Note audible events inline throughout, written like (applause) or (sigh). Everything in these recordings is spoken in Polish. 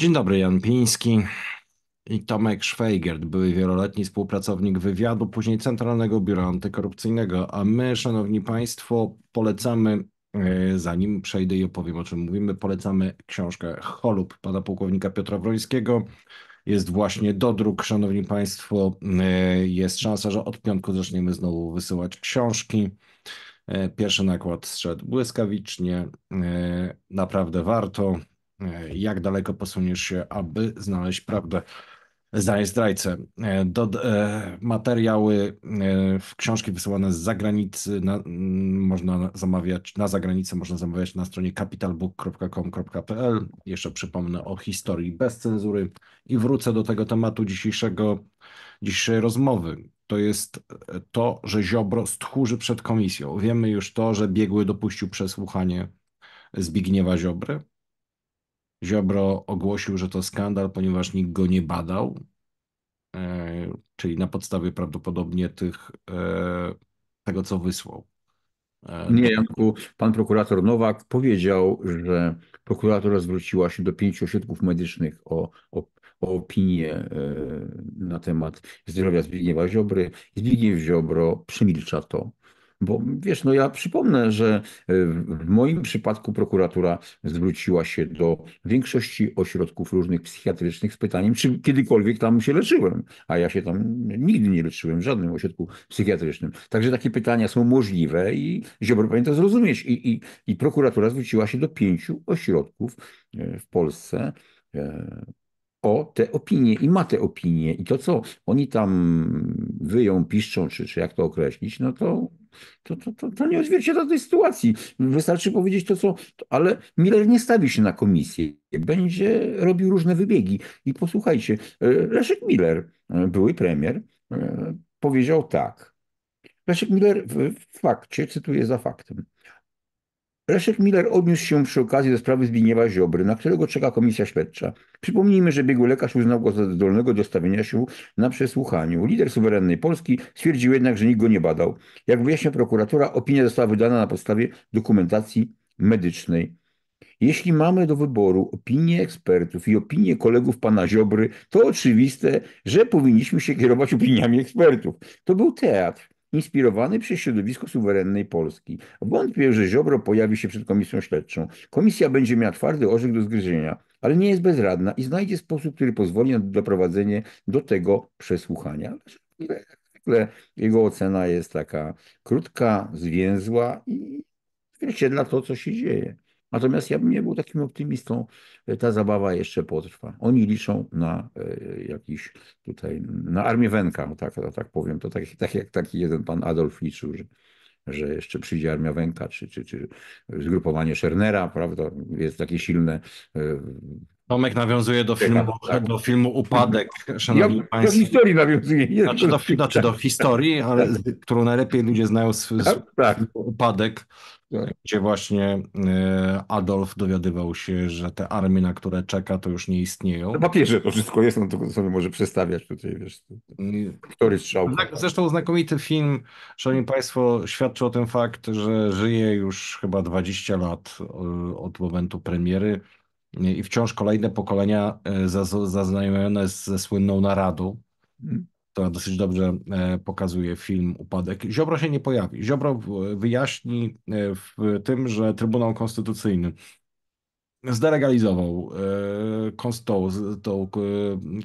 Dzień dobry, Jan Piński i Tomek Szwejgert, były wieloletni współpracownik wywiadu, później Centralnego Biura Antykorupcyjnego, a my, Szanowni Państwo, polecamy, e, zanim przejdę i opowiem o czym mówimy, polecamy książkę Holub pana pułkownika Piotra Wrońskiego. Jest właśnie dodruk, Szanowni Państwo, e, jest szansa, że od piątku zaczniemy znowu wysyłać książki. E, pierwszy nakład zszedł błyskawicznie, naprawdę warto. E, jak daleko posuniesz się, aby znaleźć prawdę. Zdaję zdrajcę. E, do, e, materiały, e, książki wysyłane z zagranicy na, mm, można zamawiać, na zagranicę można zamawiać na stronie capitalbook.com.pl. Jeszcze przypomnę o historii bez cenzury i wrócę do tego tematu dzisiejszego, dzisiejszej rozmowy. To jest e, to, że Ziobro stchórzy przed komisją. Wiemy już to, że biegły dopuścił przesłuchanie Zbigniewa Ziobry Ziobro ogłosił, że to skandal, ponieważ nikt go nie badał, e, czyli na podstawie prawdopodobnie tych, e, tego, co wysłał. E, nie, Janku, pan prokurator Nowak powiedział, że prokuratura zwróciła się do pięciu ośrodków medycznych o, o, o opinię na temat zdrowia Zbigniewa Ziobry. Zbigniew Ziobro przemilcza to. Bo wiesz, no ja przypomnę, że e, w moim przypadku prokuratura zwróciła się do większości ośrodków różnych psychiatrycznych z pytaniem, czy kiedykolwiek tam się leczyłem, a ja się tam nigdy nie leczyłem w żadnym ośrodku psychiatrycznym. Także takie pytania są możliwe i Ziobro powinien to zrozumieć. I, i, i prokuratura zwróciła się do pięciu ośrodków e, w Polsce e, o te opinie i ma te opinie. I to, co oni tam wyją, piszczą, czy, czy jak to określić, no to to, to, to, to nie odzwierciedla tej sytuacji. Wystarczy powiedzieć to, co. Ale Miller nie stawi się na komisję. Będzie robił różne wybiegi. I posłuchajcie, e, Leszek Miller, e, były premier, e, powiedział tak. Leszek Miller w, w fakcie, cytuję za faktem. Reszek Miller odniósł się przy okazji do sprawy Zbigniewa Ziobry, na którego czeka komisja śledcza. Przypomnijmy, że biegły lekarz uznał go za zdolnego do stawienia się na przesłuchaniu. Lider suwerennej Polski stwierdził jednak, że nikt go nie badał. Jak wyjaśnia prokuratura, opinia została wydana na podstawie dokumentacji medycznej. Jeśli mamy do wyboru opinię ekspertów i opinię kolegów pana Ziobry, to oczywiste, że powinniśmy się kierować opiniami ekspertów. To był teatr inspirowany przez środowisko suwerennej Polski. Wątpię, że Ziobro pojawi się przed komisją śledczą. Komisja będzie miała twardy orzech do zgryzienia, ale nie jest bezradna i znajdzie sposób, który pozwoli na doprowadzenie do tego przesłuchania. Zwykle jego ocena jest taka krótka, zwięzła i odzwierciedla to, co się dzieje. Natomiast ja bym nie był takim optymistą. Ta zabawa jeszcze potrwa. Oni liczą na e, jakiś tutaj, na armię Węka, tak, tak powiem. To tak, tak jak taki jeden pan Adolf liczył, że, że jeszcze przyjdzie armia Węka, czy, czy, czy zgrupowanie Schernera, prawda, jest takie silne e, Tomek nawiązuje do filmu, tak. do filmu Upadek, szanowni ja, państwo. Do historii nawiązuje. znaczy, do, znaczy do historii, ale tak. którą najlepiej ludzie znają z, z tak, tak. Upadek, gdzie właśnie e, Adolf dowiadywał się, że te armie, na które czeka, to już nie istnieją. Na papierze to wszystko jest, no to sobie może przestawiać tutaj, wiesz, który strzał. Zresztą znakomity film, szanowni państwo, świadczy o tym fakt, że żyje już chyba 20 lat e, od momentu premiery i wciąż kolejne pokolenia e, zaznajomione ze słynną naradą, która mhm. dosyć dobrze e, pokazuje film Upadek. Ziobro się nie pojawi. Ziobro wyjaśni e, w tym, że Trybunał Konstytucyjny zdelegalizował tą, tą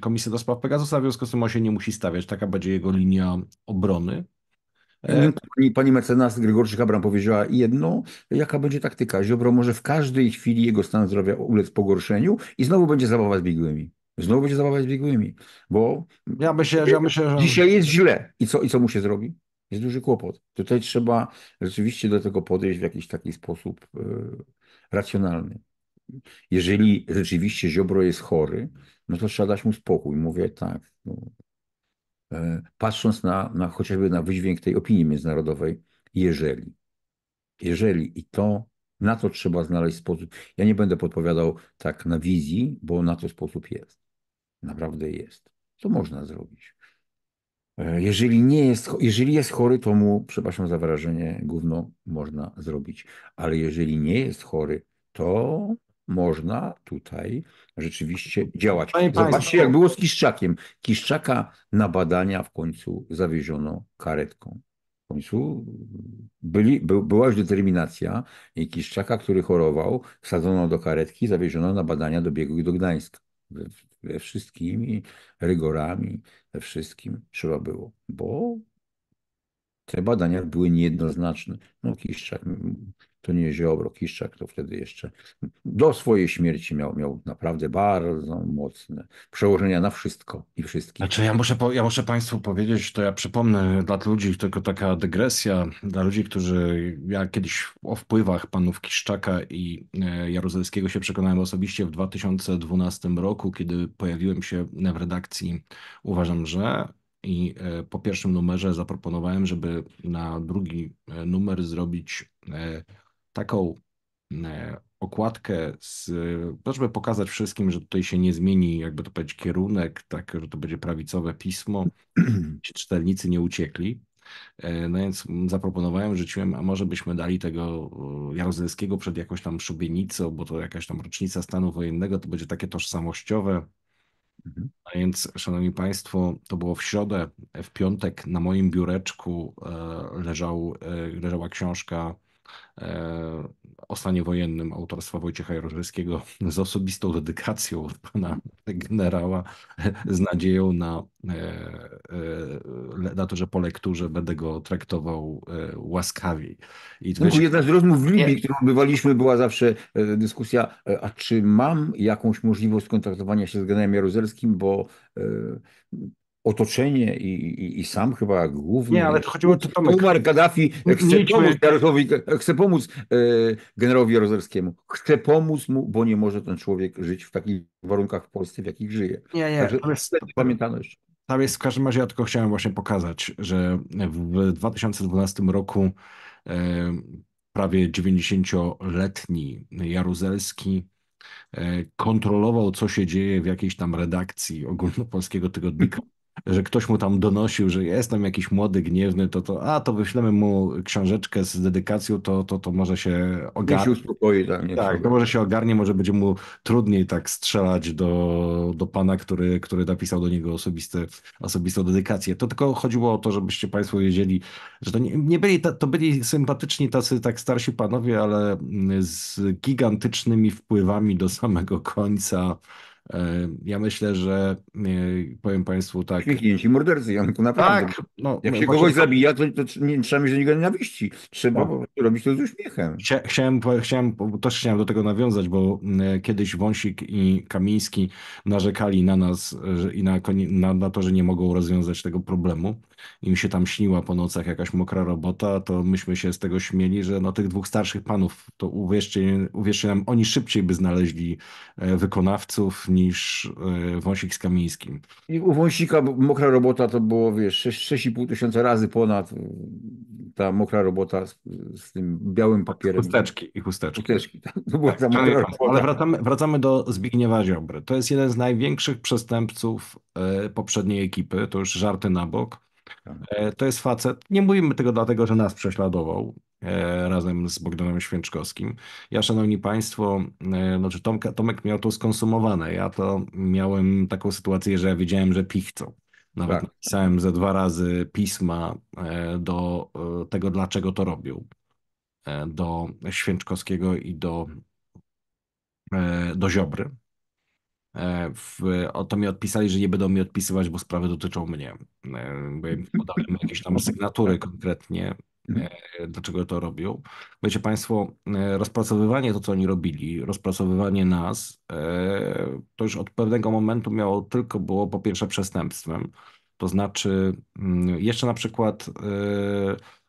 komisję do spraw Pegasusa, w związku z tym on się nie musi stawiać. Taka będzie jego linia obrony. E, mhm. Pani, pani mecenas Grygorczyk-Abram powiedziała jedno, jaka będzie taktyka. Ziobro może w każdej chwili jego stan zdrowia ulec pogorszeniu i znowu będzie zabawa z biegłymi. Znowu będzie zabawa z biegłymi, bo ja myślę, że, ja myślę, że... dzisiaj jest źle. I co, I co mu się zrobi? Jest duży kłopot. Tutaj trzeba rzeczywiście do tego podejść w jakiś taki sposób e, racjonalny. Jeżeli rzeczywiście Ziobro jest chory, no to trzeba dać mu spokój. Mówię tak, no, E, patrząc na, na chociażby na wydźwięk tej opinii międzynarodowej, jeżeli. Jeżeli i to, na to trzeba znaleźć sposób. Ja nie będę podpowiadał tak na wizji, bo na to sposób jest. Naprawdę jest. To można zrobić. E, jeżeli nie jest, jeżeli jest chory, to mu, przepraszam za wyrażenie, gówno można zrobić. Ale jeżeli nie jest chory, to można tutaj rzeczywiście działać. Panie Zobaczcie, Państwo. jak było z Kiszczakiem. Kiszczaka na badania w końcu zawieziono karetką. W końcu byli, by, była już determinacja i Kiszczaka, który chorował, wsadzono do karetki, zawieziono na badania do i do Gdańska. We, we wszystkimi rygorami, we wszystkim trzeba było, bo te badania były niejednoznaczne. No Kiszczak to nie Ziobro, Kiszczak, to wtedy jeszcze do swojej śmierci miał, miał naprawdę bardzo mocne przełożenia na wszystko i wszystkich. Znaczy ja muszę, ja muszę Państwu powiedzieć, to ja przypomnę dla ludzi, tylko taka dygresja, dla ludzi, którzy, ja kiedyś o wpływach panów Kiszczaka i e, Jaruzelskiego się przekonałem osobiście w 2012 roku, kiedy pojawiłem się w redakcji Uważam, że i e, po pierwszym numerze zaproponowałem, żeby na drugi e, numer zrobić taką e, okładkę, z, żeby pokazać wszystkim, że tutaj się nie zmieni, jakby to powiedzieć, kierunek, tak, że to będzie prawicowe pismo, (clears throat) czytelnicy nie uciekli. E, no więc zaproponowałem, rzuciłem, a może byśmy dali tego e, Jaruzelskiego przed jakąś tam szubienicą, bo to jakaś tam rocznica stanu wojennego, to będzie takie tożsamościowe. A mhm. no więc, szanowni państwo, to było w środę, w piątek na moim biureczku leżał, leżała książka E, o stanie wojennym autorstwa Wojciecha Jaruzelskiego (laughs) z osobistą dedykacją od pana generała, z nadzieją na, e, e, na to, że po lekturze będę go traktował łaskawiej. I no, Jedna z rozmów w Libii, którą bywaliśmy, była zawsze dyskusja, a czy mam jakąś możliwość skontaktowania się z generałem Jaruzelskim, bo otoczenie i, i, i, sam chyba główny. Nie, ale to chodziło o to, Tomek. Umar Gaddafi chce pomóc, Jarosłowi, chce pomóc e, generałowi Jaruzelskiemu. Chce pomóc mu, bo nie może ten człowiek żyć w takich warunkach w Polsce, w jakich żyje. Nie, nie. Także, jest, pamiętano jeszcze. Tam jest w każdym razie, ja tylko chciałem właśnie pokazać, że w 2012 roku e, prawie 90-letni Jaruzelski e, kontrolował, co się dzieje w jakiejś tam redakcji ogólnopolskiego tygodnika że ktoś mu tam donosił, że jest tam jakiś młody, gniewny, to to, a to wyślemy mu książeczkę z dedykacją, to, to, to może się ogarnie. Niech się uspokoi, tak. Nie tak, to może się ogarnie, może będzie mu trudniej tak strzelać do, do pana, który, który napisał do niego osobiste, osobistą dedykację. To tylko chodziło o to, żebyście państwo wiedzieli, że to nie, nie byli, ta, to byli sympatyczni tacy tak starsi panowie, ale z gigantycznymi wpływami do samego końca E, ja myślę, że e, powiem Państwu tak. Kliknięci mordercy, Janku, naprawdę. Tak, no, Jak się kogoś to... zabija, to, to nie, trzeba mieć do niego nienawiści. Trzeba no. robić to z uśmiechem. chciałem, chciałem, też chciałem do tego nawiązać, bo e, kiedyś Wąsik i Kamiński narzekali na nas i na, na, na to, że nie mogą rozwiązać tego problemu. Im się tam śniła po nocach jakaś mokra robota, to myśmy się z tego śmieli, że no, tych dwóch starszych panów, to uwierzcie, uwierzcie nam, oni szybciej by znaleźli wykonawców niż e, Wąsik z Kamińskim. I u Wąsika mokra robota to było, wiesz, 6,5 tysiąca razy ponad e, ta mokra robota z, z tym białym papierem. Chusteczki i chusteczki. chusteczki tak. tak, tak. ale wracamy, wracamy do Zbigniewa Ziobry. To jest jeden z największych przestępców e, poprzedniej ekipy, to już żarty na bok. Tak. To jest facet, nie mówimy tego dlatego, że nas prześladował, E, razem z Bogdanem Święczkowskim. Ja, szanowni państwo, e, znaczy Tomka, Tomek miał to skonsumowane. Ja to miałem taką sytuację, że ja wiedziałem, że pichcą. Nawet tak. napisałem ze dwa razy pisma e, do tego, dlaczego to robił. Do Święczkowskiego i do, do Ziobry. W, o to mi odpisali, że nie będą mi odpisywać, bo sprawy dotyczą mnie. Bo ja podałem jakieś tam sygnatury konkretnie Mhm. E, dlaczego to robią. Wiecie Państwo, e, rozpracowywanie to, co oni robili, rozpracowywanie nas, e, to już od pewnego momentu miało tylko było po pierwsze przestępstwem. To znaczy, mm, jeszcze na przykład,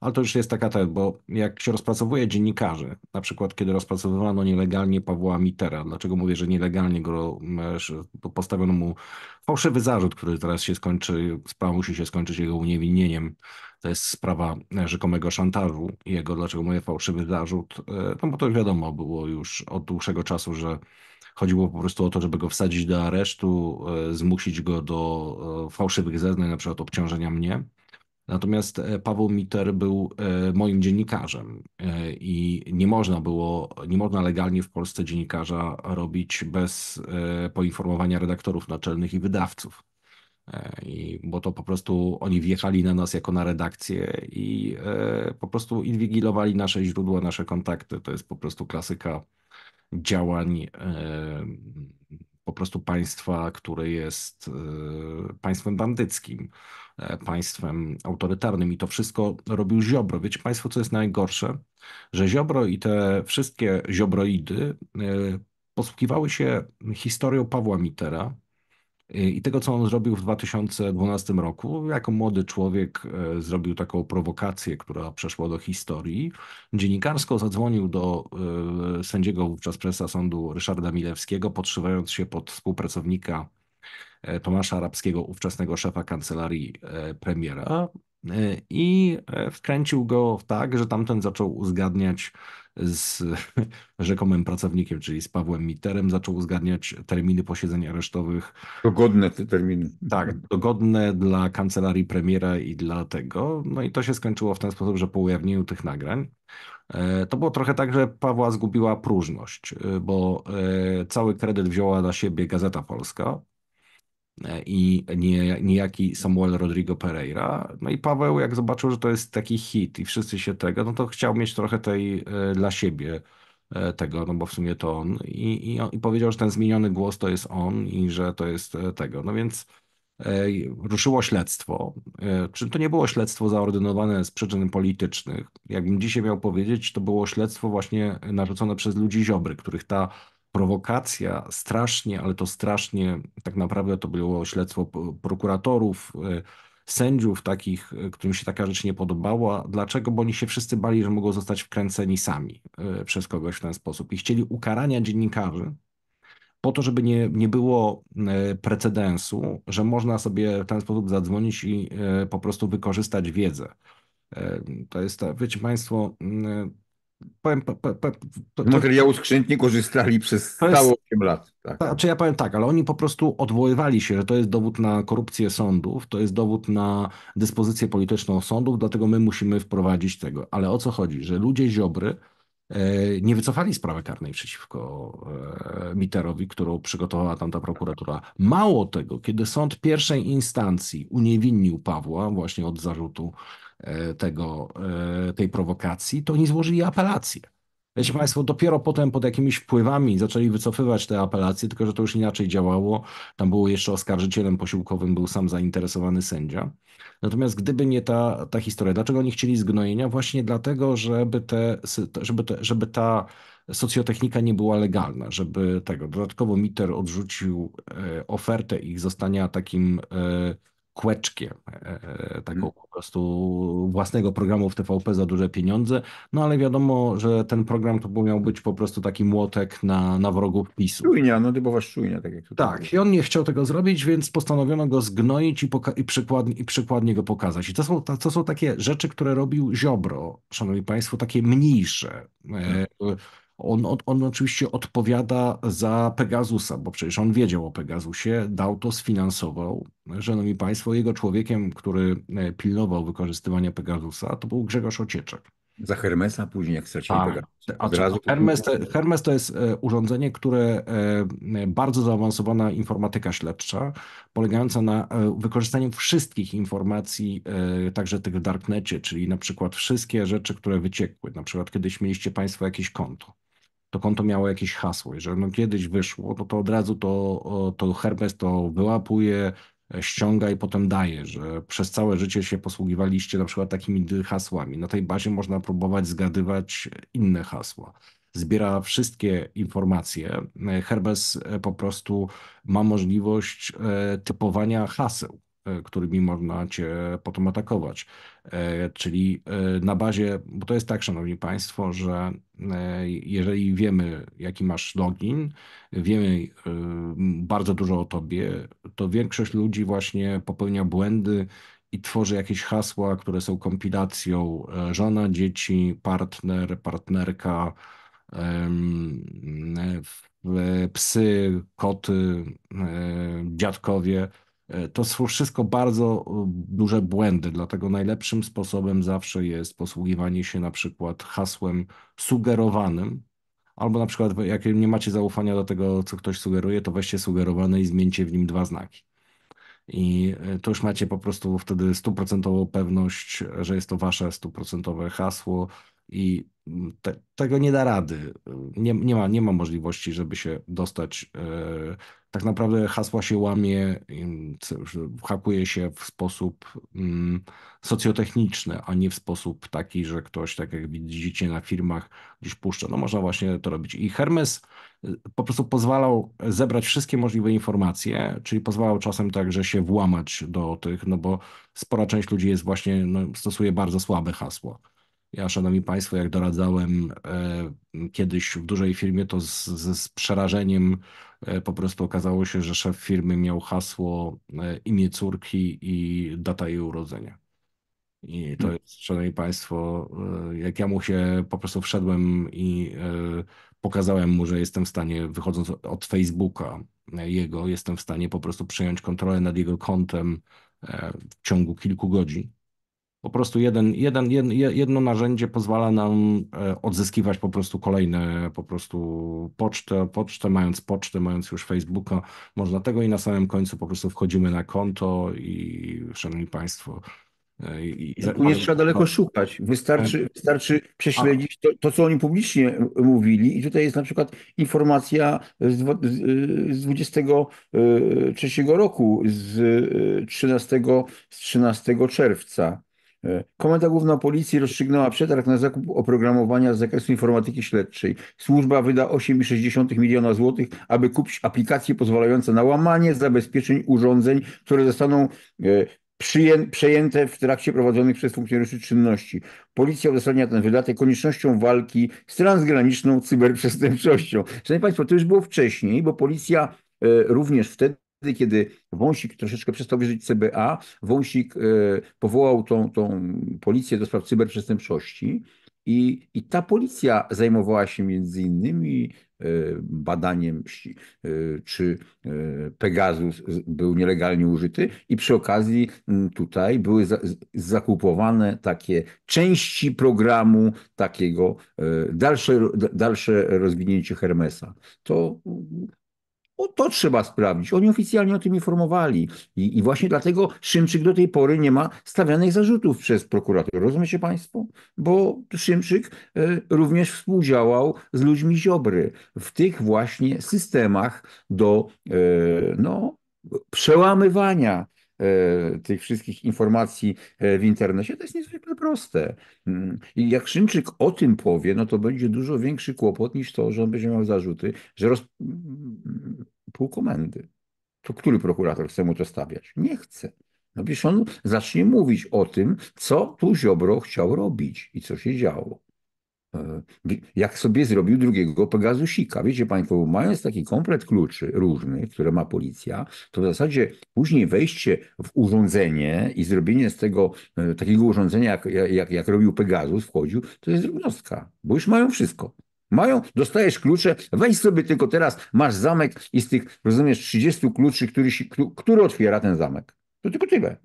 ale to już jest taka ten, bo jak się rozpracowuje dziennikarzy, na przykład kiedy rozpracowywano nielegalnie Pawła Mitera, dlaczego mówię, że nielegalnie go mm, postawiono mu fałszywy zarzut, który teraz się skończy, sprawa musi się skończyć jego uniewinnieniem to jest sprawa e, rzekomego szantażu i jego, dlaczego moje fałszywy zarzut, e, no bo to wiadomo było już od dłuższego czasu, że chodziło po prostu o to, żeby go wsadzić do aresztu, e, zmusić go do fałszywych zeznań, na przykład obciążenia mnie. Natomiast Paweł Miter był moim dziennikarzem i nie można było, nie można legalnie w Polsce dziennikarza robić bez poinformowania redaktorów naczelnych i wydawców. E, I, bo to po prostu oni wjechali na nas jako na redakcję i e, po prostu inwigilowali nasze źródła, nasze kontakty. To jest po prostu klasyka działań e, po prostu państwa, które jest państwem bandyckim, państwem autorytarnym i to wszystko robił Ziobro. Wiecie państwo, co jest najgorsze? Że Ziobro i te wszystkie ziobroidy posługiwały się historią Pawła Mitera, Y, i tego, co on zrobił w 2012 roku. Jako młody człowiek e, zrobił taką prowokację, która przeszła do historii. Dziennikarsko zadzwonił do e, sędziego wówczas prezesa sądu Ryszarda Milewskiego, podszywając się pod współpracownika e, Tomasza Arabskiego, ówczesnego szefa kancelarii premiera. E, i e, wkręcił go tak, że tamten zaczął uzgadniać z (laughs) rzekomym pracownikiem, czyli z Pawłem Miterem, zaczął uzgadniać terminy posiedzeń aresztowych. Dogodne te terminy. Tak, mhm. dogodne dla kancelarii premiera i dla tego. No i to się skończyło w ten sposób, że po ujawnieniu tych nagrań e, to było trochę tak, że Pawła zgubiła próżność, bo cały kredyt wzięła na siebie Gazeta Polska, E, i nie, niejaki Samuel Rodrigo Pereira. No i Paweł, jak zobaczył, że to jest taki hit i wszyscy się tego, no to chciał mieć trochę tej e, dla siebie e, tego, no bo w sumie to on i, i, i powiedział, że ten zmieniony głos to jest on i że to jest tego. No więc ruszyło śledztwo. Czy to nie było śledztwo zaordynowane z przyczyn politycznych? Jakbym dzisiaj miał powiedzieć, to było śledztwo właśnie narzucone przez ludzi Ziobry, których ta prowokacja strasznie, ale to strasznie tak naprawdę to było śledztwo prokuratorów, e, sędziów takich, e, którym się taka rzecz nie podobała. Dlaczego? Bo oni się wszyscy bali, że mogą zostać wkręceni sami e, przez kogoś w ten sposób i chcieli ukarania dziennikarzy po to, żeby nie, nie było precedensu, że można sobie w ten sposób zadzwonić i po prostu wykorzystać wiedzę. To jest, wiecie Państwo, powiem. Po, po, to, Materiału korzystali przez całe 8 lat. Tak. czy ja powiem tak, ale oni po prostu odwoływali się, że to jest dowód na korupcję sądów, to jest dowód na dyspozycję polityczną sądów, dlatego my musimy wprowadzić tego. Ale o co chodzi? Że ludzie ziobry e, nie wycofali sprawy karnej przeciwko e, Miterowi, którą przygotowała tamta prokuratura. Mało tego, kiedy sąd pierwszej instancji uniewinnił Pawła właśnie od zarzutu E, tego, e, tej prowokacji, to oni złożyli apelację. Wiecie Państwo, dopiero potem pod jakimiś wpływami zaczęli wycofywać te apelacje, tylko że to już inaczej działało. Tam było jeszcze oskarżycielem posiłkowym, był sam zainteresowany sędzia. Natomiast gdyby nie ta, ta historia, dlaczego oni chcieli zgnojenia? Właśnie dlatego, żeby, te, żeby, te, żeby ta socjotechnika nie była legalna, żeby tego. Dodatkowo Mitter odrzucił e, ofertę ich zostania takim kłeczkiem e, e, taką mhm. po prostu własnego programu w TVP za duże pieniądze, no ale wiadomo, że ten program to miał być po prostu taki młotek na, na wrogów PiSu. Szczujnia, no dybowa szczujnia, tak jak tutaj. Tak, i on nie chciał tego zrobić, więc postanowiono go zgnoić i, poka- i, przykładnie, i przykładnie go pokazać. I to są, to są takie rzeczy, które robił Ziobro, szanowni państwo, takie mniejsze. Hmm on, on, on oczywiście odpowiada za Pegasusa, bo przecież on wiedział o Pegasusie, dał to, sfinansował. Szanowni Państwo, jego człowiekiem, który e, pilnował wykorzystywania Pegasusa, to był Grzegorz Ocieczek. Za Hermesa później, jak stracili tak. a, Hermes, Hermes to jest e, urządzenie, które e, bardzo zaawansowana informatyka śledcza, polegająca na wykorzystaniu wszystkich informacji, także tych w darknecie, czyli na przykład wszystkie rzeczy, które wyciekły. Na przykład kiedyś mieliście Państwo jakieś konto to konto miało jakieś hasło. Jeżeli ono kiedyś wyszło, to, no to od razu to, to Hermes to wyłapuje, e, ściąga i potem daje, że przez całe życie się posługiwaliście na przykład takimi hasłami. Na tej bazie można próbować zgadywać e, inne hasła. Zbiera wszystkie informacje. E, Herbes po prostu ma możliwość typowania haseł. E, którymi można cię potem atakować. E, czyli e, na bazie, bo to jest tak, szanowni państwo, że jeżeli wiemy, jaki masz login, wiemy bardzo dużo o tobie, to większość ludzi właśnie popełnia błędy i tworzy jakieś hasła, które są kompilacją żona, dzieci, partner, partnerka, psy, koty, dziadkowie E, to są wszystko bardzo e, duże błędy, dlatego najlepszym sposobem zawsze jest posługiwanie się na przykład hasłem sugerowanym, albo na przykład jak nie macie zaufania do tego, co ktoś sugeruje, to weźcie sugerowane i zmieńcie w nim dwa znaki. I e, to już macie po prostu wtedy stuprocentową pewność, że jest to wasze stuprocentowe hasło i mm, te, tego nie da rady. Nie, nie, ma, nie ma możliwości, żeby się dostać tak naprawdę hasła się łamie, hakuje się w sposób mm, socjotechniczny, a nie w sposób taki, że ktoś, tak jak widzicie na firmach, gdzieś puszcza. No można właśnie to robić. I Hermes y, po prostu pozwalał zebrać wszystkie możliwe informacje, czyli pozwalał czasem także się włamać do tych, no bo spora część ludzi jest właśnie, no, stosuje bardzo słabe hasło. Ja, szanowni państwo, jak doradzałem e, kiedyś w dużej firmie, to z, z, z przerażeniem E, po prostu okazało się, że szef firmy miał hasło e, imię córki i data jej urodzenia. I to hmm. jest, szanowni państwo, e, jak ja mu się po prostu wszedłem i pokazałem mu, że jestem w stanie, wychodząc od Facebooka jego, jestem w stanie po prostu przejąć kontrolę nad jego kontem w ciągu kilku godzin po prostu jeden, jeden, jedno narzędzie pozwala nam e, odzyskiwać po prostu kolejne po prostu pocztę, pocztę, mając pocztę, mając już Facebooka, można tego i na samym końcu po prostu wchodzimy na konto i szanowni Państwo, e, i, i, tu nie ale, trzeba daleko szukać. Wystarczy, e, wystarczy prześledzić to, to, co oni publicznie mówili. I tutaj jest na przykład informacja z, z 23 roku, z 13, z 13 czerwca. E, Komenda Główna Policji rozstrzygnęła przetarg na zakup oprogramowania z zakresu informatyki śledczej. Służba wyda 8,6 miliona złotych, aby kupić aplikacje pozwalające na łamanie zabezpieczeń urządzeń, które zostaną e, przyję, przejęte w trakcie prowadzonych przez funkcjonariuszy czynności. Policja uzasadnia ten wydatek koniecznością walki z transgraniczną cyberprzestępczością. Szanowni Państwo, to już było wcześniej, bo policja e, również wtedy kiedy Wąsik troszeczkę przestał wierzyć CBA, Wąsik e, powołał tą, tą policję do spraw cyberprzestępczości i, i ta policja zajmowała się między innymi e, badaniem, e, czy Pegasus był nielegalnie użyty i przy okazji tutaj były zakupowane takie części programu takiego, dalsze, dalsze rozwinięcie Hermesa. To o, to trzeba sprawdzić. Oni oficjalnie o tym informowali. I, I, właśnie dlatego Szymczyk do tej pory nie ma stawianych zarzutów przez prokuraturę. Rozumiecie Państwo? Bo Szymczyk e, również współdziałał z ludźmi Ziobry w tych właśnie systemach do e, no, przełamywania e, tych wszystkich informacji w internecie. To jest niezwykle proste. Mm, I jak Szymczyk o tym powie, no to będzie dużo większy kłopot niż to, że on będzie miał zarzuty, że roz... Mm, mm, pół komendy. To który prokurator chce mu to stawiać? Nie chce. No przecież on zacznie mówić o tym, co tu Ziobro chciał robić i co się działo. E, jak sobie zrobił drugiego Pegasusika. Wiecie Państwo, mając taki komplet kluczy różnych, które ma policja, to w zasadzie później wejście w urządzenie i zrobienie z tego e, takiego urządzenia, jak, jak, jak robił Pegasus, wchodził, to jest drobnostka, bo już mają wszystko. Mają, dostajesz klucze, weź sobie tylko teraz, masz zamek i z tych, rozumiesz, 30 kluczy, który, który otwiera ten zamek. To tylko tyle.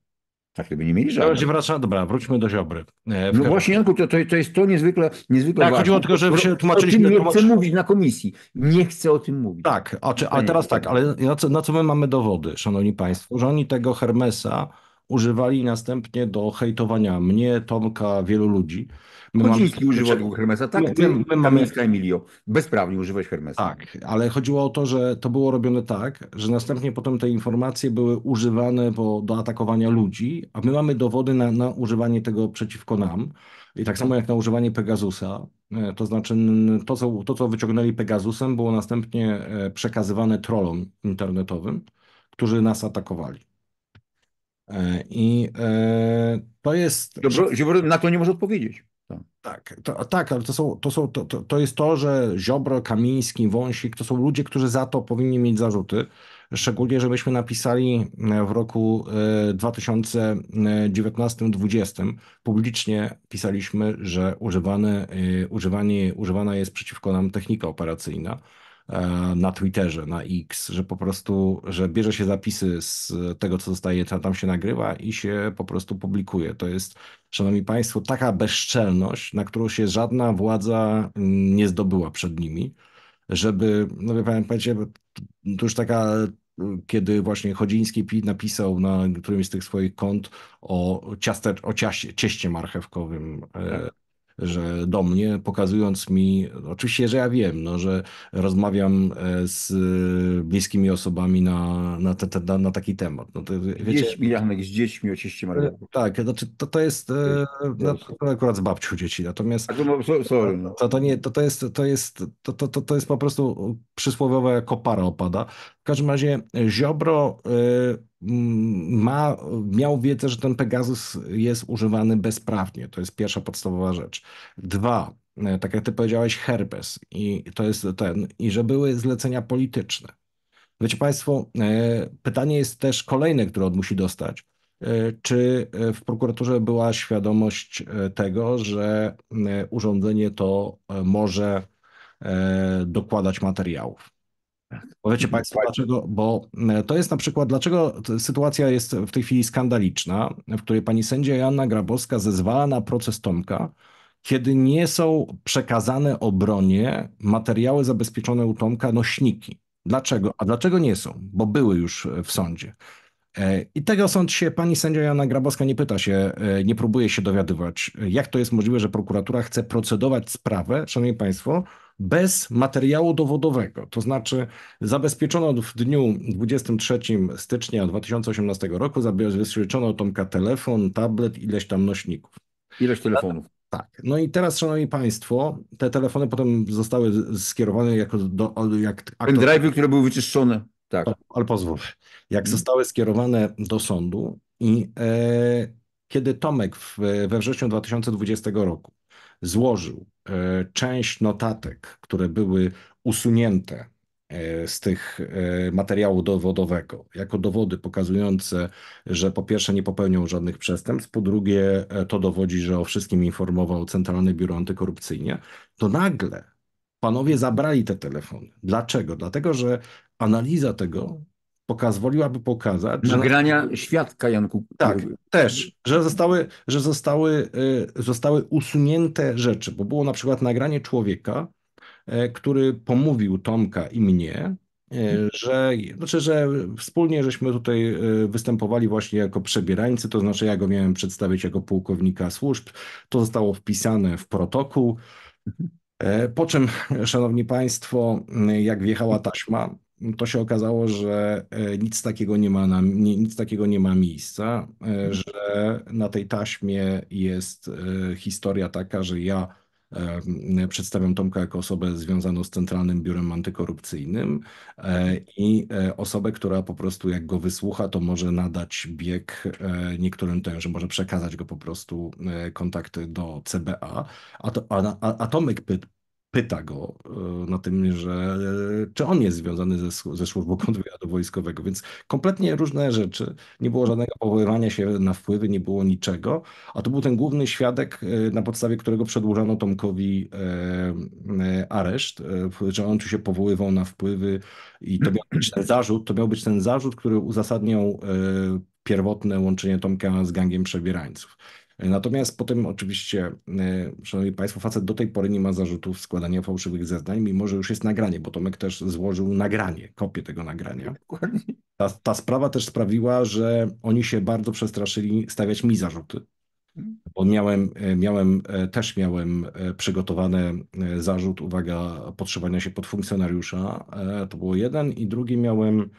Tak, gdyby nie mieli no, żadnych. Wraca, dobra, wróćmy do Ziobry. E, no właśnie, Janku, to, to, to jest to niezwykle, niezwykle tak, chodziło tylko, żeby się tłumaczyliśmy... nie chcę mówić na komisji. Nie chcę o tym mówić. Tak, a, czy, teraz tak, ale na co, na co my mamy dowody, szanowni państwo, że oni tego Hermesa używali następnie do hejtowania mnie, Tomka, wielu ludzi. My Chodziki no mamy... używał Hermesa, tak? My, my, my mamy... Emilio. Bezprawnie używać Hermesa. Tak, ale chodziło o to, że to było robione tak, że następnie potem te informacje były używane bo, do atakowania ludzi, a my mamy dowody na, na używanie tego przeciwko nam. I tak samo jak na używanie Pegasusa, e, to znaczy to co, to, co wyciągnęli Pegasusem, było następnie e, przekazywane trollom internetowym, którzy nas atakowali. E, I e, to jest. Ziobro, Ziobro na to nie może odpowiedzieć. Tak, to, tak, ale to, są, to, są, to, to, to jest to, że Ziobro, Kamiński, Wąsik to są ludzie, którzy za to powinni mieć zarzuty. Szczególnie, że myśmy napisali e, w roku 2019-2020 publicznie pisaliśmy, że używane używanie, używana jest przeciwko nam technika operacyjna. E, na Twitterze, na X, że po prostu, że bierze się zapisy z tego, co zostaje, tam się nagrywa i się po prostu publikuje. To jest, szanowni państwo, taka bezczelność, na którą się żadna władza nie zdobyła przed nimi, żeby, no wie pan, powiecie, to już taka kiedy właśnie Chodziński napisał na którymś z tych swoich kont o, ciaste, o ciaście, cieście marchewkowym, e, tak że do mnie, pokazując mi, oczywiście, że ja wiem, no, że rozmawiam e, z e, bliskimi osobami na, na, te, te, na taki temat. No, to, wiecie, dziećmi, Janek, z dziećmi oczywiście. Mariusz. E, tak, znaczy, to, to jest, no, to akurat z babcią dzieci, natomiast no, no. to, to nie, to, to jest, to jest, to, to, to, to jest po prostu przysłowiowa kopara opada, w każdym razie e, Ziobro e, ma, miał wiedzę, że ten Pegasus jest używany bezprawnie. To jest pierwsza podstawowa rzecz. Dwa, e, tak jak ty powiedziałeś, Herbes i to jest ten, i że były zlecenia polityczne. Wiecie Państwo, pytanie jest też kolejne, które on musi dostać. Czy w prokuraturze była świadomość tego, że urządzenie to może dokładać materiałów? Tak. Powiecie mhm. Państwo dlaczego? Bo e, to jest na przykład, dlaczego sytuacja jest w tej chwili skandaliczna, w której pani sędzia Joanna Grabowska zezwala na proces Tomka, kiedy nie są przekazane obronie materiały zabezpieczone u Tomka, nośniki. Dlaczego? A dlaczego nie są? Bo były już w sądzie. E, I tego sąd się, pani sędzia Jana Grabowska nie pyta się, e, nie próbuje się dowiadywać, jak to jest możliwe, że prokuratura chce procedować sprawę, szanowni państwo, bez materiału dowodowego. To znaczy zabezpieczono w dniu 23 stycznia 2018 roku, zabezpieczono Tomka telefon, tablet, ileś tam nośników. Ileś telefonów. Tak. No i teraz, szanowni państwo, te telefony potem zostały skierowane jako do... Jak Pendrive'y, które były wyczyszczone. Tak. Ale pozwól. Jak mhm. zostały skierowane do sądu i e, kiedy Tomek w, we wrześniu 2020 roku złożył E, część notatek, które były usunięte e, z tych e, materiału dowodowego, jako dowody pokazujące, że po pierwsze nie popełnią żadnych przestępstw, po drugie to dowodzi, że o wszystkim informował Centralne Biuro Antykorupcyjne, to nagle panowie zabrali te telefony. Dlaczego? Dlatego, że analiza tego pozwoliłaby pokazać. Nagrania że... świadka Janku. Tak, też, że zostały, że zostały, y, zostały usunięte rzeczy, bo było na przykład nagranie człowieka, e, który pomówił Tomka i mnie, e, że, znaczy, że wspólnie żeśmy tutaj y, występowali właśnie jako przebierańcy, to znaczy ja go miałem przedstawić jako pułkownika służb, to zostało wpisane w protokół. Mhm. E, po czym, szanowni państwo, y, jak wjechała taśma, to się okazało, że e, nic takiego nie ma, na, nic takiego nie ma miejsca, e, mhm. że na tej taśmie jest e, historia taka, że ja przedstawiam Tomka jako osobę związaną z Centralnym Biurem Antykorupcyjnym i osobę, która po prostu jak go wysłucha, to może nadać bieg niektórym tym, że może przekazać go po prostu kontakty do CBA. A, to, a, a Tomek py, pyta go e, na tym, że e, czy on jest związany ze, ze służbą kontrwywiadu wojskowego, więc kompletnie różne rzeczy. Nie było żadnego powoływania się na wpływy, nie było niczego, a to był ten główny świadek, e, na podstawie którego przedłużano Tomkowi areszt, że on tu się powoływał na wpływy i to miał być ten zarzut, to miał być ten zarzut, który uzasadniał pierwotne łączenie Tomka z gangiem przebierańców. Natomiast potem oczywiście, e, szanowni państwo, facet do tej pory nie ma zarzutów składania fałszywych zeznań, mimo że już jest nagranie, bo Tomek też złożył nagranie, kopię tego nagrania. Ta, ta sprawa też sprawiła, że oni się bardzo przestraszyli stawiać mi zarzuty. Bo miałem, e, miałem, e, też miałem przygotowany zarzut, uwaga, podszywania się pod funkcjonariusza. To było jeden i drugi miałem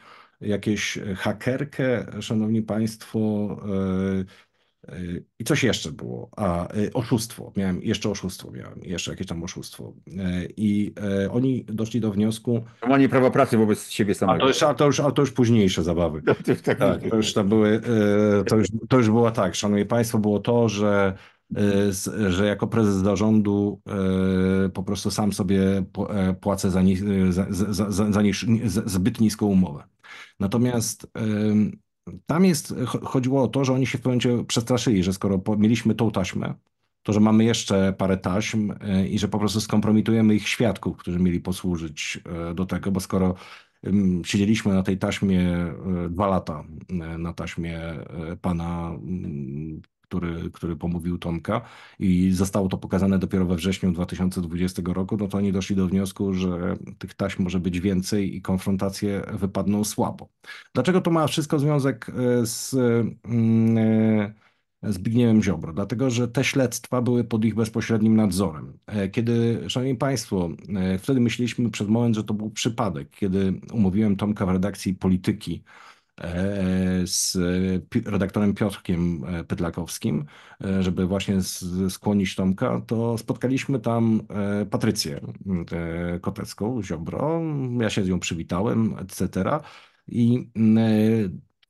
jakieś hakerkę, szanowni państwo, Y, I coś jeszcze było. A y, oszustwo. Miałem jeszcze oszustwo, miałem jeszcze jakieś tam oszustwo. Y, I oni doszli do wniosku. Łamanie prawa pracy wobec siebie samego. A to już, a to już, a to już późniejsze zabawy. No, to, tak, tak, to już to były. To już, to już było tak, szanowni państwo, było to, że, że jako prezes zarządu po prostu sam sobie e, płacę za, ni za, za, za, za niż, zbyt niską umowę. Natomiast tam jest, chodziło o to, że oni się w pewnym momencie przestraszyli, że skoro mieliśmy tą taśmę, to, że mamy jeszcze parę taśm e, i że po prostu skompromitujemy ich świadków, którzy mieli posłużyć e, do tego, bo skoro siedzieliśmy na tej taśmie e, dwa lata, na taśmie pana który, który pomówił Tomka i zostało to pokazane dopiero we wrześniu 2020 roku, no to oni doszli do wniosku, że tych taśm może być więcej i konfrontacje wypadną słabo. Dlaczego to ma wszystko związek e, z... Mm, e, Zbigniewem Ziobro, dlatego że te śledztwa były pod ich bezpośrednim nadzorem. E, kiedy, Szanowni Państwo, wtedy myśleliśmy przed moment, że to był przypadek, kiedy umówiłem Tomka w redakcji Polityki, E, z redaktorem Piotrkiem e, Pytlakowskim, e, żeby właśnie skłonić Tomka, to spotkaliśmy tam Patrycję Kotecką, Ziobro, ja się z nią przywitałem, etc. I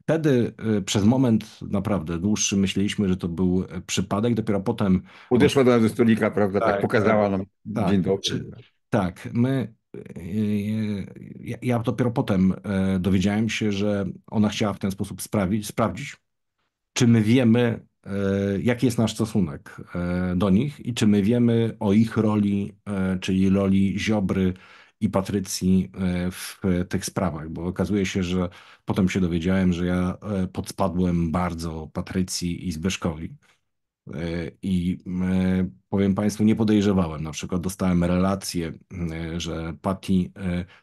Wtedy przez moment naprawdę dłuższy myśleliśmy, że to był przypadek, dopiero potem... udeszła do nas ze stolika, prawda, tak, tak pokazała nam tak, dzień tak, dobry. Tak, my E, e, ja, dopiero potem e, dowiedziałem się, że ona chciała w ten sposób sprawić, sprawdzić, czy my wiemy, jaki jest nasz stosunek do nich i czy my wiemy o ich roli, czyli roli Ziobry i Patrycji w tych sprawach, bo okazuje się, że potem się dowiedziałem, że ja podspadłem bardzo Patrycji i Zbyszkowi E, I e, powiem Państwu, nie podejrzewałem. Na przykład dostałem relację, e, że Patti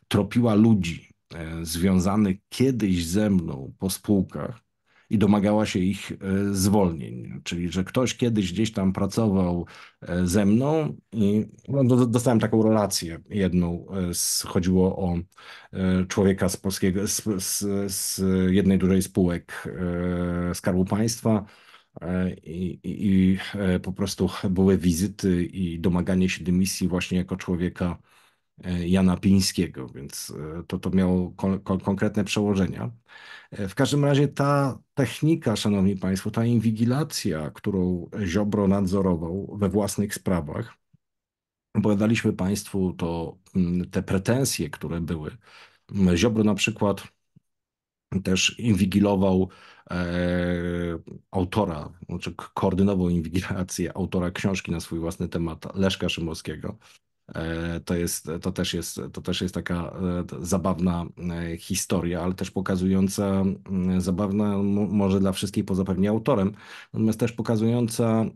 tropiła ludzi związanych kiedyś ze mną po spółkach i domagała się ich zwolnień. Czyli, że ktoś kiedyś gdzieś tam pracował ze mną i no, dostałem taką relację jedną. Chodziło o człowieka z polskiego, z, z, z jednej dużej spółek Skarbu Państwa, E, I, i, i, e, po prostu były wizyty i domaganie się dymisji właśnie jako człowieka e, Jana Pińskiego, więc to, to miało kon, kon, konkretne przełożenia. W każdym razie ta technika, szanowni państwo, ta inwigilacja, którą Ziobro nadzorował we własnych sprawach, opowiadaliśmy państwu to, mm, te pretensje, które były. Ziobro na przykład też inwigilował e, autora, znaczy koordynował inwigilację autora książki na swój własny temat Leszka Szymowskiego. E, to, jest, to, też jest, to też jest taka e, zabawna e, historia, ale też pokazująca, mm, zabawna może dla wszystkich poza pewnie autorem, natomiast też pokazująca, e,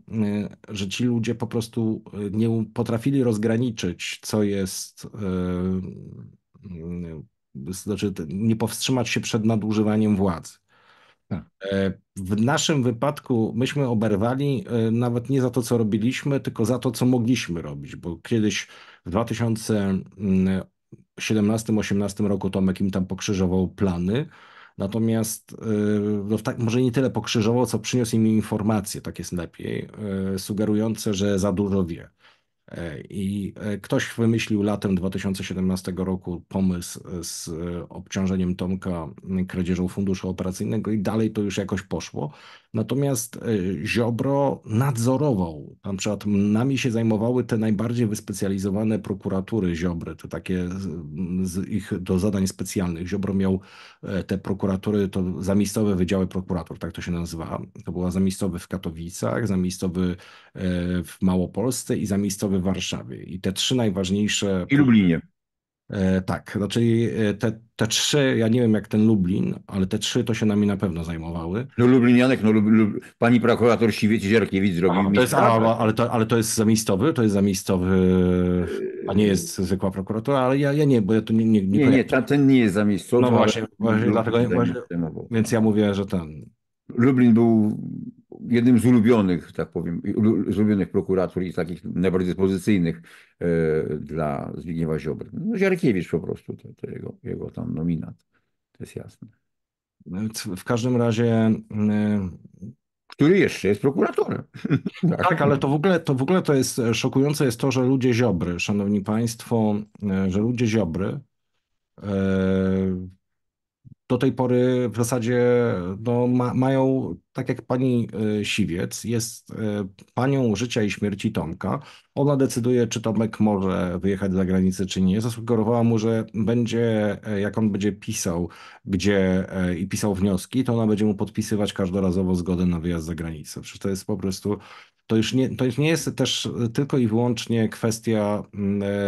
że ci ludzie po prostu e, nie potrafili rozgraniczyć, co jest mm, znaczy nie powstrzymać się przed nadużywaniem władzy. Tak. E, w naszym wypadku myśmy oberwali e, nawet nie za to, co robiliśmy, tylko za to, co mogliśmy robić, bo kiedyś w 2017-18 roku Tomek im tam pokrzyżował plany, natomiast e, no, tak, może nie tyle pokrzyżował, co przyniósł im informacje, tak jest lepiej, sugerujące, że za dużo wie. E, I e, ktoś wymyślił latem 2017 roku pomysł z e, obciążeniem Tomka kradzieżą funduszu operacyjnego i dalej to już jakoś poszło. Natomiast Ziobro nadzorował, na przykład nami się zajmowały te najbardziej wyspecjalizowane prokuratury Ziobry, to takie z ich do zadań specjalnych. Ziobro miał te prokuratury, to zamiejscowe wydziały prokuratur, tak to się nazywa. To była zamiejscowy w Katowicach, zamiejscowy w Małopolsce i zamiejscowy w Warszawie. I te trzy najważniejsze. I Lublinie. E, tak, znaczy e, te, te trzy, ja nie wiem jak ten Lublin, ale te trzy to się nami na pewno zajmowały. No Lublinianek, no lub, lub, pani prokurator Siwiec-Zierkiewicz zrobił to jest, ale, to, ale to jest zamiejscowy, to jest zamiejscowy, a nie jest zwykła prokuratura, ale ja, ja nie, bo ja tu nie... Nie, nie, nie, nie ta, ten nie jest zamiejscowy. No właśnie, właśnie dlatego, właśnie, więc ja mówię, że ten... Lublin był jednym z ulubionych, tak powiem, z ulubionych prokuratur i takich najbardziej dyspozycyjnych e, dla Zbigniewa Ziobry. No, Ziarkiewicz po prostu, to, to jego, jego tam nominat, to jest jasne. No w każdym razie e, który jeszcze jest prokuratorem. (laughs) Tak, tak. ale to w, ogóle, to w ogóle to jest e, szokujące jest to, że ludzie ziobry, szanowni państwo, że ludzie ziobry do tej pory w zasadzie no, ma, mają tak jak pani e, Siwiec, jest e, panią życia i śmierci Tomka. Ona decyduje, czy Tomek może wyjechać za granicę, czy nie. Zasugerowała mu, że będzie, e, jak on będzie pisał gdzie i pisał wnioski, to ona będzie mu podpisywać każdorazowo zgodę na wyjazd za granicę. Przecież to jest po prostu to już, nie, to już nie jest też tylko i wyłącznie kwestia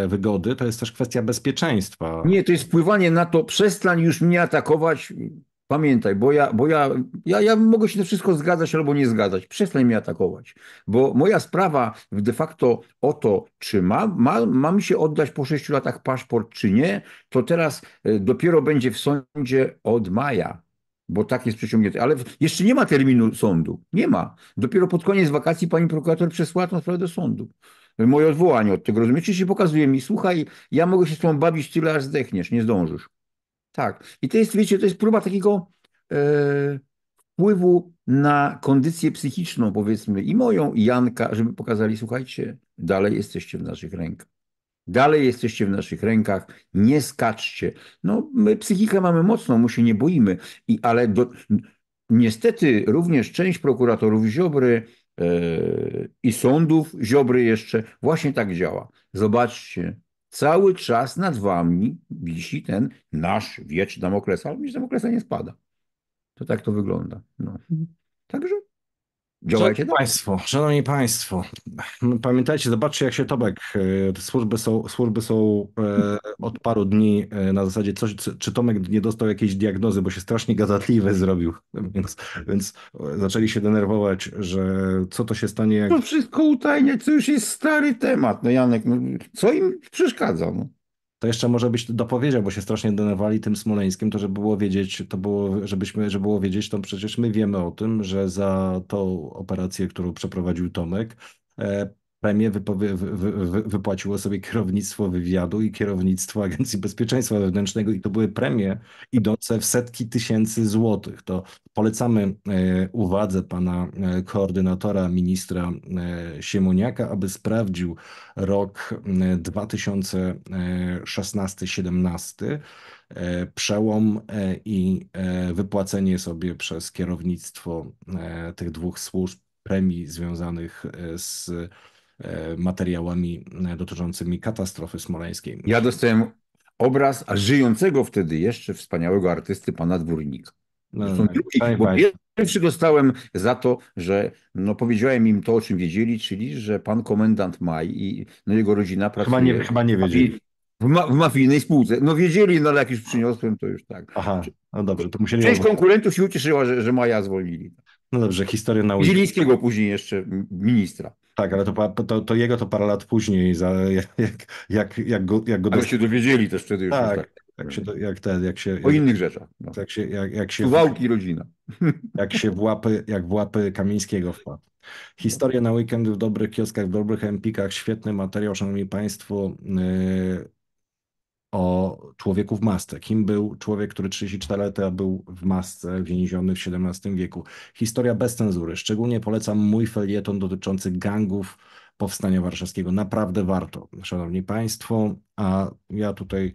wygody, to jest też kwestia bezpieczeństwa. Nie, to jest wpływanie na to, przestań już mnie atakować, Pamiętaj, bo ja, bo ja, ja, ja mogę się na wszystko zgadzać albo nie zgadzać. Przestań mnie atakować, bo moja sprawa de facto o to, czy ma, ma, mam się oddać po 6 latach paszport, czy nie, to teraz e, dopiero będzie w sądzie od maja, bo tak jest przeciągnięte. Ale jeszcze nie ma terminu sądu. Nie ma. Dopiero pod koniec wakacji pani prokurator przesłała tę sprawę do sądu moje odwołanie od tego. Rozumiecie? Się pokazuje mi, słuchaj, ja mogę się z tobą bawić tyle, aż zdechniesz, nie zdążysz. Tak. I to jest, wiecie, to jest próba takiego e, wpływu na kondycję psychiczną, powiedzmy, i moją, i Janka, żeby pokazali, słuchajcie, dalej jesteście w naszych rękach. Dalej jesteście w naszych rękach, nie skaczcie. No, my psychikę mamy mocną, mu się nie boimy, I, ale do, niestety również część prokuratorów Ziobry e, i sądów Ziobry jeszcze właśnie tak działa. Zobaczcie, Cały czas nad wami wisi ten nasz wiecz Damoklesa, ale miecz Damoklesa nie spada. To tak to wygląda. No. Mhm. Także Działajcie Szanowni Państwo, Szanowni Państwo, pamiętajcie, zobaczcie jak się Tomek e, służby są, służby są e, od paru dni e, na zasadzie, coś, czy, Tomek nie dostał jakiejś diagnozy, bo się strasznie gadatliwy zrobił, (laughs) więc, więc e, zaczęli się denerwować, że co to się stanie jak... To wszystko utajnia, to już jest stary temat, no Janek, no, co im przeszkadza? No? to jeszcze może byś dopowiedział, bo się strasznie denerwali tym Smoleńskim, to żeby było wiedzieć, to było, żebyśmy, żeby było wiedzieć, to przecież my wiemy o tym, że za tą operację, którą przeprowadził Tomek, e, premię wy, wy, wypłaciło sobie kierownictwo wywiadu i kierownictwo Agencji Bezpieczeństwa Wewnętrznego i to były premie idące w setki tysięcy złotych. To polecamy e, uwadze pana e, koordynatora ministra e, Siemoniaka, aby sprawdził rok 2016-17 przełom i wypłacenie sobie przez kierownictwo tych dwóch służb premii związanych z E, materiałami e, dotyczącymi katastrofy smoleńskiej. Ja dostałem obraz żyjącego wtedy jeszcze wspaniałego artysty, pana Dwórnika. No, no drugi, bo pierwszy dostałem za to, że no, powiedziałem im to, o czym wiedzieli, czyli że pan komendant Maj i no, jego rodzina pracuje... Chyba nie, chyba nie wiedzieli. W, ma, w mafijnej spółce. No wiedzieli, no ale jak już przyniosłem, to już tak. Aha, no dobrze, to musieli... Część konkurentów się ucieszyła, że, że Maja zwolnili. No dobrze, historia na ulicy. Zielińskiego później jeszcze ministra. Tak, ale to, to, to, jego to parę lat później, za, jak, jak, jak, jak go... Jak go ale dost... się dowiedzieli też wtedy już. Tak, tak. Jak się, jak ten, jak się, o innych rzeczach. No. Jak się, jak, jak się, Suwałki rodzina. (laughs) Jak się w łapy, jak w łapy Kamińskiego wpadł. Historia na weekend w dobrych kioskach, w dobrych empikach. Świetny materiał, szanowni państwo. Yy o człowieku w masce. Kim był człowiek, który 34 lata był w masce, więziony w XVII wieku. Historia bez cenzury. Szczególnie polecam mój felieton dotyczący gangów Powstania Warszawskiego. Naprawdę warto, szanowni państwo. A ja tutaj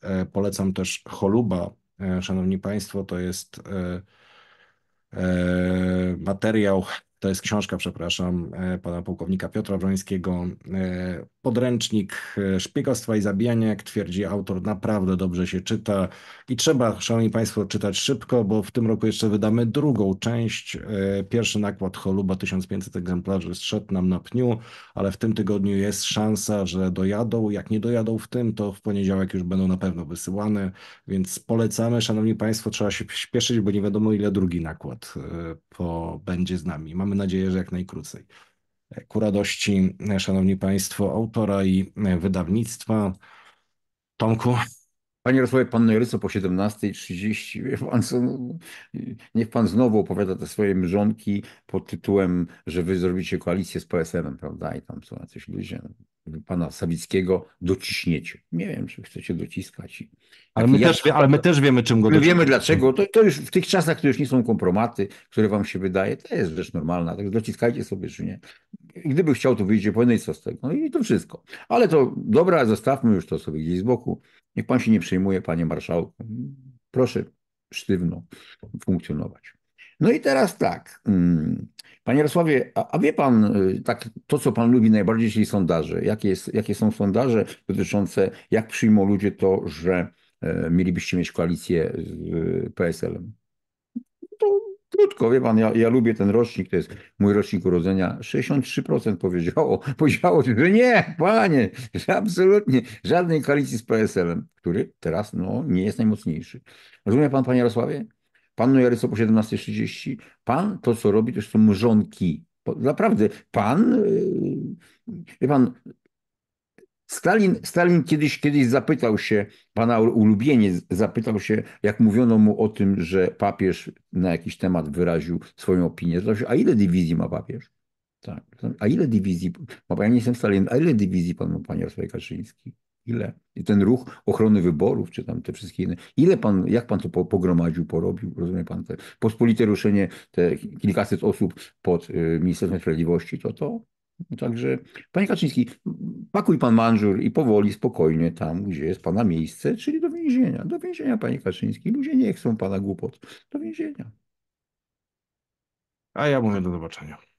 e, polecam też Choluba. E, szanowni państwo, to jest e, materiał to jest książka, przepraszam, pana pułkownika Piotra Wrońskiego Podręcznik e, szpiegostwa i zabijania, jak twierdzi autor, naprawdę dobrze się czyta i trzeba, szanowni państwo, czytać szybko, bo w tym roku jeszcze wydamy drugą część. E, pierwszy nakład Holuba, 1500 egzemplarzy, zszedł nam na pniu, ale w tym tygodniu jest szansa, że dojadą. Jak nie dojadą w tym, to w poniedziałek już będą na pewno wysyłane, więc polecamy, szanowni państwo, trzeba się śpieszyć, bo nie wiadomo ile drugi nakład e, po, będzie z nami. Mamy nadzieję, że jak najkrócej ku radości, szanowni państwo, autora i wydawnictwa. Tomku, Panie Rosławie, pan Jeryco po 17.30, wie pan co, no, niech pan znowu opowiada te swoje mrzonki pod tytułem, że wy zrobicie koalicję z PSL-em, prawda, i tam są jacyś ludzie, no, pana Sawickiego dociśniecie. Nie wiem, czy chcecie dociskać. Ale my, też, ja... ale my też wiemy, czym go dociskać. wiemy dlaczego. To, to, już w tych czasach, które już nie są kompromaty, które wam się wydaje, to jest rzecz normalna. Tak dociskajcie sobie, czy nie. Gdyby chciał, to wyjdzie po jednej co z tego. No i to wszystko. Ale to dobra, zostawmy już to sobie gdzieś z boku. Niech pan się nie przejmuje, panie marszałku. Proszę sztywno funkcjonować. No i teraz tak, mm, panie Jarosławie, a, a wie pan y, tak, to, co pan lubi najbardziej, czyli sondaże. Jakie, jest, jakie są sondaże dotyczące, jak przyjmą ludzie to, że e, mielibyście mieć koalicję z y, PSL-em? krótko, wie pan, ja, ja lubię ten rocznik, to jest mój rocznik urodzenia. 63% powiedziało, (laughs) powiedziało, że nie, panie, że absolutnie żadnej koalicji z PSL-em, który teraz no, nie jest najmocniejszy. Rozumie pan, panie Jarosławie? Pan Nojaryco po 17.30, pan to, co robi, to są mrzonki. Naprawdę, pan, y, y, wie pan, Stalin, Stalin kiedyś, kiedyś zapytał się, pana ulubieniec zapytał się, jak mówiono mu o tym, że papież na jakiś temat wyraził swoją opinię. Zapytał się, a ile dywizji ma papież? Tak. A ile dywizji? Ma, ja nie jestem Stalin, a ile dywizji pan ma, panie Jarosławie Kaczyński? Ile? I ten ruch ochrony wyborów, czy tam te wszystkie inne. Ile pan, jak pan to po, pogromadził, porobił? Rozumie pan te pospolite ruszenie, te kilkaset osób pod y, Ministerstwem Sprawiedliwości, to to Także, panie Kaczyński, pakuj pan manżur i powoli, spokojnie tam, gdzie jest pana miejsce, czyli do więzienia. Do więzienia, panie Kaczyński. Ludzie nie chcą pana głupot. Do więzienia. A ja mówię do zobaczenia.